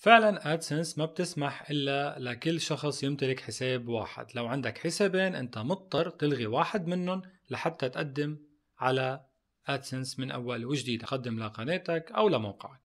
فعلا ادسنس ما بتسمح الا لكل شخص يمتلك حساب واحد لو عندك حسابين انت مضطر تلغي واحد منهم لحتى تقدم على ادسنس من اول وجديد قدم لقناتك او لموقعك